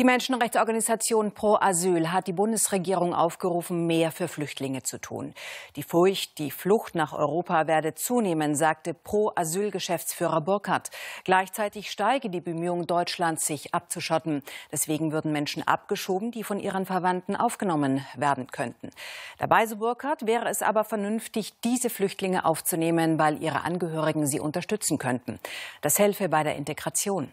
Die Menschenrechtsorganisation Pro Asyl hat die Bundesregierung aufgerufen, mehr für Flüchtlinge zu tun. Die Furcht, die Flucht nach Europa werde zunehmen, sagte Pro Asyl-Geschäftsführer Burkhardt. Gleichzeitig steige die Bemühung Deutschlands, sich abzuschotten. Deswegen würden Menschen abgeschoben, die von ihren Verwandten aufgenommen werden könnten. Dabei, so Burkhardt, wäre es aber vernünftig, diese Flüchtlinge aufzunehmen, weil ihre Angehörigen sie unterstützen könnten. Das helfe bei der Integration.